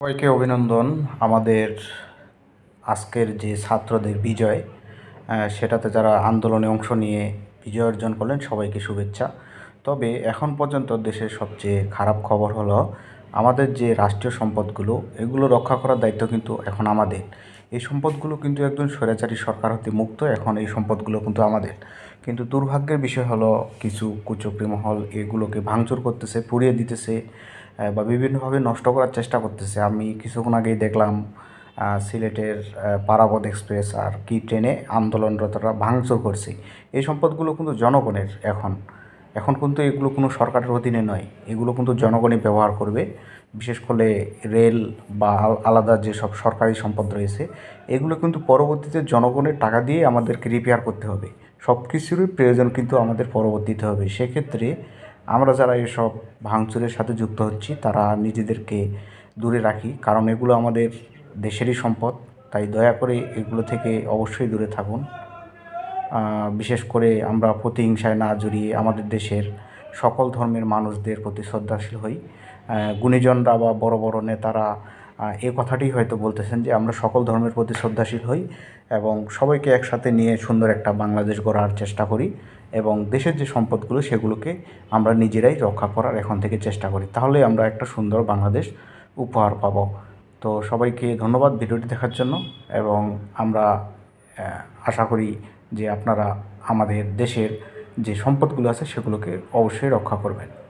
সবাইকে অভিনন্দন আমাদের আজকের যে ছাত্রদের বিজয় সেটাতে যারা আন্দোলনে অংশ নিয়ে বিজয় অর্জন করলেন সবাইকে শুভেচ্ছা তবে এখন পর্যন্ত দেশের সবচেয়ে খারাপ খবর হলো আমাদের যে রাষ্ট্রীয় সম্পদগুলো এগুলো রক্ষা করার দায়িত্ব কিন্তু এখন আমাদের এই সম্পদগুলো কিন্তু একজন স্বৈরাচারী সরকার হতে মুক্ত এখন এই সম্পদগুলো কিন্তু আমাদের কিন্তু দুর্ভাগ্যের বিষয় হলো কিছু কুচক্রি মহল এগুলোকে ভাঙচুর করতেছে পুড়িয়ে দিতেছে বা বিভিন্নভাবে নষ্ট করার চেষ্টা করতেছে আমি কিছুক্ষণ আগেই দেখলাম সিলেটের পারাবদ এক্সপ্রেস আর কি ট্রেনে আন্দোলনরতরা ভাঙচুর করছে এই সম্পদগুলো কিন্তু জনগণের এখন এখন কিন্তু এগুলো কোনো সরকারের অধীনে নয় এগুলো কিন্তু জনগণই ব্যবহার করবে বিশেষ করে রেল বা আলাদা যেসব সরকারি সম্পদ রয়েছে এগুলো কিন্তু পরবর্তীতে জনগণের টাকা দিয়ে আমাদেরকে রিপেয়ার করতে হবে সব কিছুরই প্রয়োজন কিন্তু আমাদের পরবর্তীতে হবে সেক্ষেত্রে আমরা যারা এসব ভাঙচুরের সাথে যুক্ত হচ্ছি তারা নিজেদেরকে দূরে রাখি কারণ এগুলো আমাদের দেশেরই সম্পদ তাই দয়া করে এগুলো থেকে অবশ্যই দূরে থাকুন বিশেষ করে আমরা প্রতিহিংসায় না জড়িয়ে আমাদের দেশের সকল ধর্মের মানুষদের প্রতি শ্রদ্ধাশীল হই গুণীজনরা বা বড় বড় নেতারা এ কথাটি হয়তো বলতেছেন যে আমরা সকল ধর্মের প্রতি শ্রদ্ধাশীল হই এবং সবাইকে একসাথে নিয়ে সুন্দর একটা বাংলাদেশ গড়ার চেষ্টা করি এবং দেশের যে সম্পদগুলো সেগুলোকে আমরা নিজেরাই রক্ষা করার এখন থেকে চেষ্টা করি তাহলে আমরা একটা সুন্দর বাংলাদেশ উপহার পাব তো সবাইকে ধন্যবাদ ভিডিওটি দেখার জন্য এবং আমরা আশা করি যে আপনারা আমাদের দেশের যে সম্পদগুলো আছে সেগুলোকে অবশ্যই রক্ষা করবেন